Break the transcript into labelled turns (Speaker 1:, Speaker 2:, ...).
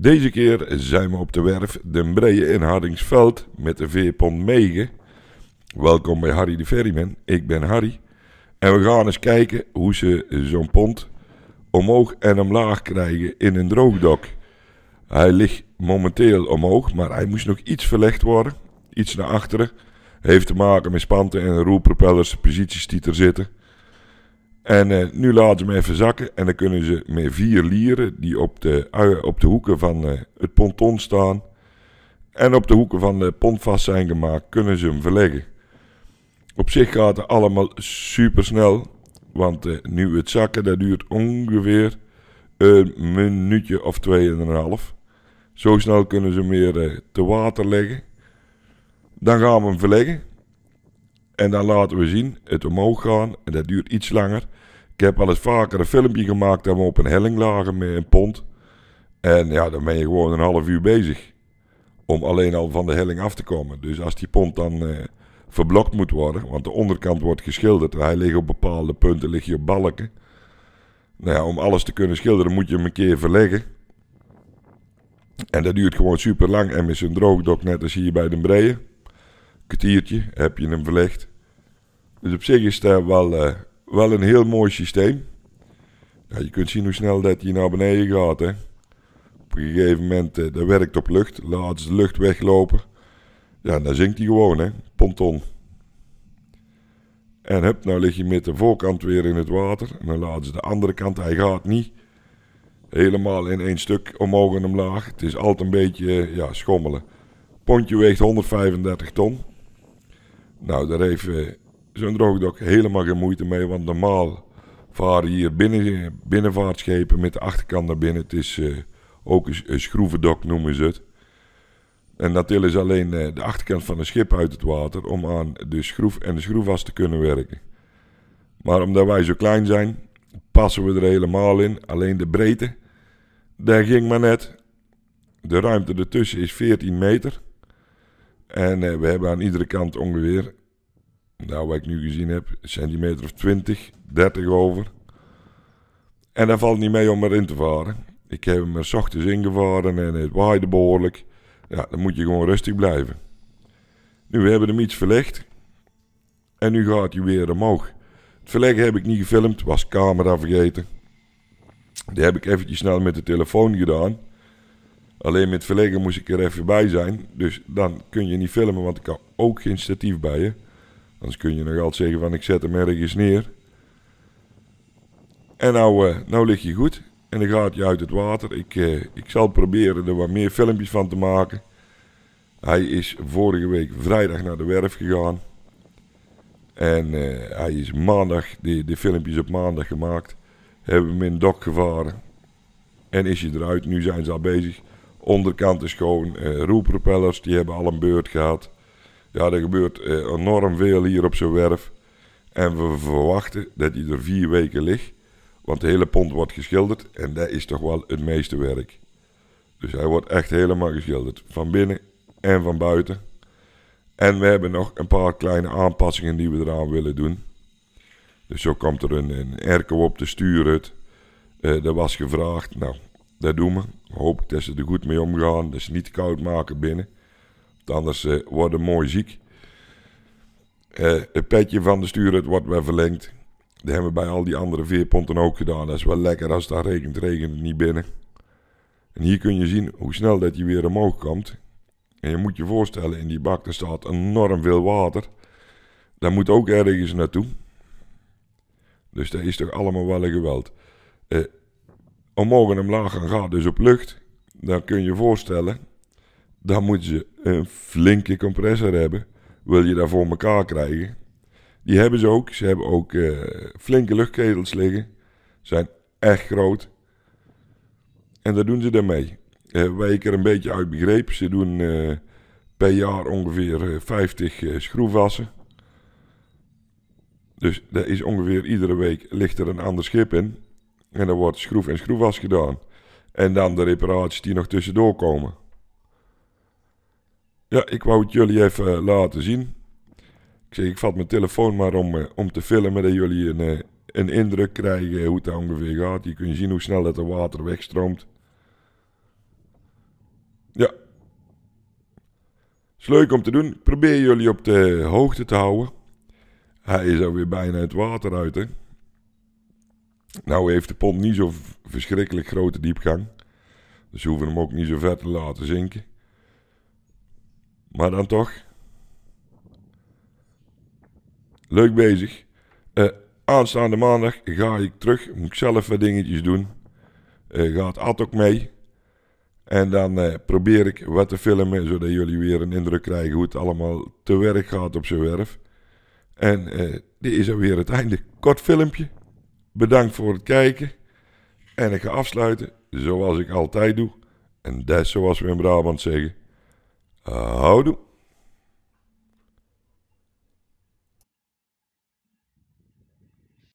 Speaker 1: Deze keer zijn we op de werf Den Breen in Hardingsveld met de veerpont Megen. Welkom bij Harry de Ferryman, ik ben Harry. En we gaan eens kijken hoe ze zo'n pont omhoog en omlaag krijgen in een droogdok. Hij ligt momenteel omhoog, maar hij moest nog iets verlegd worden, iets naar achteren. Heeft te maken met spanten en roerpropellers, posities die er zitten. En eh, nu laten ze hem even zakken. En dan kunnen ze met vier lieren die op de, op de hoeken van eh, het ponton staan. En op de hoeken van de pont vast zijn gemaakt, kunnen ze hem verleggen. Op zich gaat het allemaal super snel. Want eh, nu het zakken, dat duurt ongeveer een minuutje of en half. Zo snel kunnen ze hem weer te water leggen. Dan gaan we hem verleggen. En dan laten we zien het omhoog gaan. En dat duurt iets langer. Ik heb al eens vaker een filmpje gemaakt dat we op een helling lagen met een pond. En ja, dan ben je gewoon een half uur bezig. Om alleen al van de helling af te komen. Dus als die pond dan eh, verblokt moet worden. Want de onderkant wordt geschilderd. Hij ligt op bepaalde punten ligt je op balken. Nou ja, om alles te kunnen schilderen moet je hem een keer verleggen. En dat duurt gewoon super lang. En met zijn droogdok, net als hier bij de Breien, kwartiertje heb je hem verlegd. Dus op zich is dat eh, wel, eh, wel een heel mooi systeem. Ja, je kunt zien hoe snel dat hier naar beneden gaat. Hè. Op een gegeven moment, eh, dat werkt op lucht. Laat ze de lucht weglopen. Ja, dan zinkt hij gewoon, hè. Ponton. En hup, nou lig je met de voorkant weer in het water. En dan laten ze de andere kant, hij gaat niet helemaal in één stuk omhoog en omlaag. Het is altijd een beetje ja, schommelen. Pontje weegt 135 ton. Nou, daar even zo'n droogdok helemaal geen moeite mee. Want normaal varen hier binnen, binnenvaartschepen met de achterkant naar binnen. Het is eh, ook een, een, schroevendok noemen ze het. En dat is alleen eh, de achterkant van een schip uit het water om aan de schroef en de schroefas te kunnen werken. Maar omdat wij zo klein zijn, passen we er helemaal in. Alleen de breedte, daar ging maar net. De ruimte ertussen is 14 meter. En eh, we hebben aan iedere kant ongeveer nou wat ik nu gezien heb, centimeter of 20, 30 over. En dat valt niet mee om erin te varen. Ik heb hem er s ochtends ingevaren en het waaide behoorlijk. Ja, dan moet je gewoon rustig blijven. Nu, we hebben hem iets verlegd. En nu gaat hij weer omhoog. Het verleggen heb ik niet gefilmd, was camera vergeten. Die heb ik eventjes snel met de telefoon gedaan. Alleen met verleggen moest ik er even bij zijn. Dus dan kun je niet filmen, want ik had ook geen statief bij je. Anders kun je nog altijd zeggen van ik zet hem ergens neer. En nou, eh, nou lig je goed. En dan gaat je uit het water. Ik, eh, ik zal proberen er wat meer filmpjes van te maken. Hij is vorige week vrijdag naar de werf gegaan. En eh, hij is maandag, de, de filmpjes op maandag gemaakt. Hebben hem in dok gevaren. En is hij eruit. Nu zijn ze al bezig. Onderkant is gewoon roeppropellers Die hebben al een beurt gehad. Ja, er gebeurt eh, enorm veel hier op zo'n werf. En we verwachten dat hij er vier weken ligt. Want de hele pont wordt geschilderd en dat is toch wel het meeste werk. Dus hij wordt echt helemaal geschilderd. Van binnen en van buiten. En we hebben nog een paar kleine aanpassingen die we eraan willen doen. Dus zo komt er een, een op de stuurhut. Uh, eh, dat was gevraagd. Nou, dat doen we. Hoop ik dat ze er goed mee omgaan. Dat ze niet koud maken binnen anders eh, worden mooi ziek. Eh, het petje van de stuur, wordt weer verlengd. Dat hebben we bij al die andere veerponten ook gedaan. Dat is wel lekker als het regent, regent het niet binnen. En hier kun je zien hoe snel dat je weer omhoog komt. En je moet je voorstellen, in die bak er staat enorm veel water. Daar moet ook ergens naartoe. Dus dat is toch allemaal wel een geweld. Eh, omhoog en omlaag gaan gaat dus op lucht. Dan kun je je voorstellen dan moet je een flinke compressor hebben. Wil je dat voor elkaar krijgen? Die hebben ze ook. Ze hebben ook eh, flinke luchtketels liggen. Zijn echt groot. En dat doen ze daarmee. Eh, waar ik er een beetje uit begreep, ze doen eh, per jaar ongeveer 50 schroefwassen. Dus daar is ongeveer iedere week ligt er een ander schip in. En dan wordt schroef en schroefwas gedaan. En dan de reparaties die nog tussendoor komen. Ja, ik wou het jullie even eh, laten zien. Ik zeg, ik vat mijn telefoon maar om, eh, om te filmen, dat jullie een, eh, een indruk krijgen hoe het ongeveer gaat. Je kunt zien hoe snel het water wegstroomt. Ja. Is leuk om te doen. Ik probeer jullie op de hoogte te houden. Hij is alweer bijna het water uit, hè. Nou heeft de pomp niet zo verschrikkelijk grote diepgang. Dus we hoeven hem ook niet zo ver te laten zinken. Maar dan toch. Leuk bezig. Eh, aanstaande maandag ga ik terug. Moet ik zelf wat dingetjes doen. Eh, gaat Ad ook mee. En dan eh, probeer ik wat te filmen, zodat jullie weer een indruk krijgen hoe het allemaal te werk gaat op zijn werf. En dit is alweer het einde. Kort filmpje. Bedankt voor het kijken. En ik ga afsluiten zoals ik altijd doe. En des, zoals we in Brabant zeggen. Houdoe.